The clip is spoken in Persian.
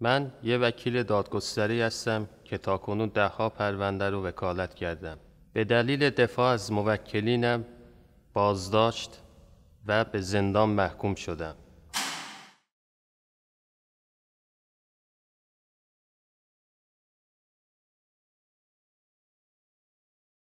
من یه وکیل دادگستری هستم که تاکنون دهها پرونده رو وکالت کردم به دلیل دفاع از موکلینم بازداشت و به زندان محکوم شدم